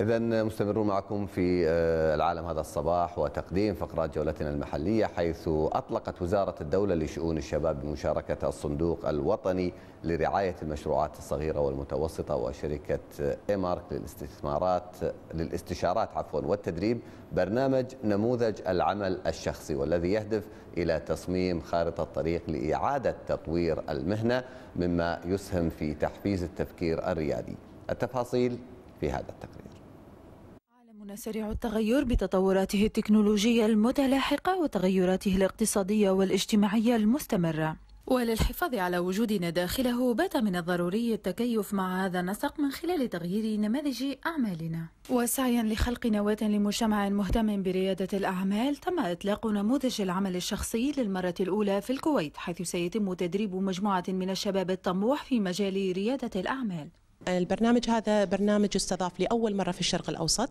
إذا مستمرون معكم في آه، العالم هذا الصباح وتقديم فقرات جولتنا المحلية حيث أطلقت وزارة الدولة لشؤون الشباب بمشاركة الصندوق الوطني لرعاية المشروعات الصغيرة والمتوسطة وشركة إمارك للاستثمارات للاستشارات عفوا والتدريب برنامج نموذج العمل الشخصي والذي يهدف إلى تصميم خارطة طريق لإعادة تطوير المهنة مما يسهم في تحفيز التفكير الريادي التفاصيل في هذا التقرير الكون سريع التغير بتطوراته التكنولوجية المتلاحقة وتغيراته الاقتصادية والاجتماعية المستمرة وللحفاظ على وجودنا داخله بات من الضروري التكيف مع هذا النسق من خلال تغيير نماذج أعمالنا وسعيا لخلق نواة لمجتمع مهتم بريادة الأعمال تم إطلاق نموذج العمل الشخصي للمرة الأولى في الكويت حيث سيتم تدريب مجموعة من الشباب الطموح في مجال ريادة الأعمال البرنامج هذا برنامج استضاف لأول مرة في الشرق الأوسط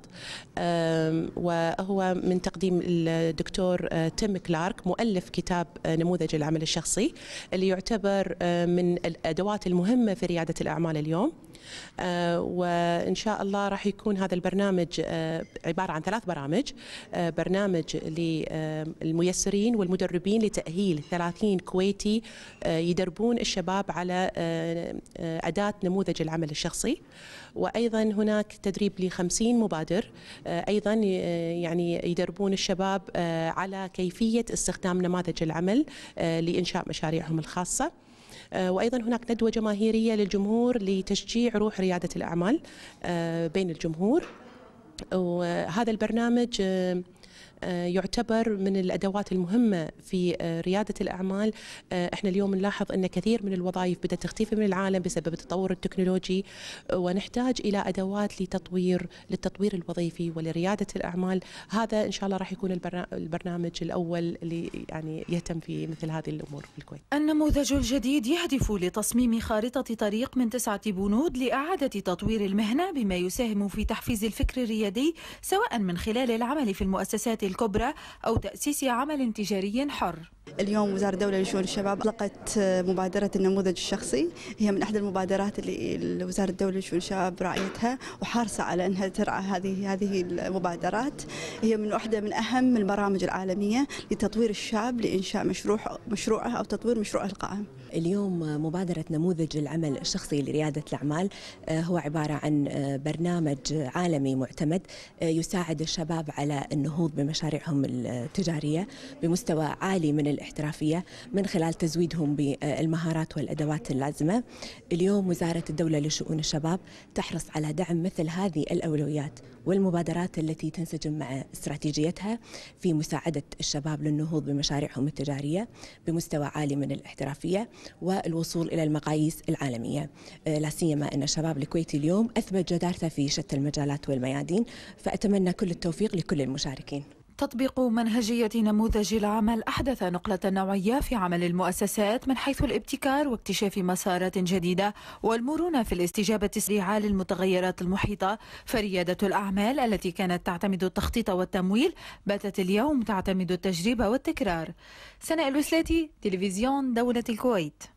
وهو من تقديم الدكتور آه، تيم كلارك مؤلف كتاب آه، نموذج العمل الشخصي اللي يعتبر آه، من الأدوات المهمة في ريادة الأعمال اليوم وإن شاء الله راح يكون هذا البرنامج عبارة عن ثلاث برامج برنامج للميسرين والمدربين لتأهيل 30 كويتي يدربون الشباب على أداة نموذج العمل الشخصي الشخصي وايضا هناك تدريب ل 50 مبادر آه، ايضا آه، يعني يدربون الشباب آه، على كيفيه استخدام نماذج العمل لانشاء مشاريعهم الخاصه وايضا هناك ندوه جماهيريه للجمهور لتشجيع روح رياده الاعمال بين الجمهور وهذا البرنامج آه، يعتبر من الادوات المهمه في آه، رياده الاعمال آه، احنا اليوم نلاحظ ان كثير من الوظائف بدات تختفي من العالم بسبب التطور التكنولوجي ونحتاج الى ادوات لتطوير للتطوير الوظيفي ولرياده الاعمال هذا ان شاء الله راح يكون البرنامج الاول اللي يعني يهتم في مثل هذه الامور في الكويت النموذج الجديد يهدف لتصميم خارطه طريق من تسعه بنود لاعاده تطوير المهنه بما يساهم في تحفيز الفكر الريادي سواء من خلال العمل في المؤسسات الكبرى أو تأسيس عمل تجاري حر اليوم وزارة الدولة لشؤون الشباب أطلقت مبادرة النموذج الشخصي هي من أحد المبادرات اللي وزارة الدولة لشؤون الشباب راعيتها وحارصة على أنها ترعى هذه هذه المبادرات هي من واحدة من أهم البرامج العالمية لتطوير الشاب لإنشاء مشروع مشروعه أو تطوير مشروعه القائم اليوم مبادرة نموذج العمل الشخصي لريادة الأعمال آه، هو عبارة عن آه، برنامج عالمي معتمد آه، يساعد الشباب على النهوض بمشروع مشاريعهم التجارية بمستوى عالي من الاحترافية من خلال تزويدهم بالمهارات والأدوات اللازمة اليوم وزارة الدولة لشؤون الشباب تحرص على دعم مثل هذه الأولويات والمبادرات التي تنسجم مع استراتيجيتها في مساعدة الشباب للنهوض بمشاريعهم التجارية بمستوى عالي من الاحترافية والوصول إلى المقاييس العالمية لا سيما أن الشباب الكويتي اليوم أثبت جدارته في شتى المجالات والميادين فأتمنى كل التوفيق لكل المشاركين تطبيق منهجية نموذج العمل أحدث نقلة نوعية في عمل المؤسسات من حيث الابتكار واكتشاف مسارات جديدة والمرونة في الاستجابة السريعة للمتغيرات المحيطة فريادة الأعمال التي كانت تعتمد التخطيط والتمويل باتت اليوم تعتمد التجربة والتكرار سناء الوسلاتي تلفزيون دولة الكويت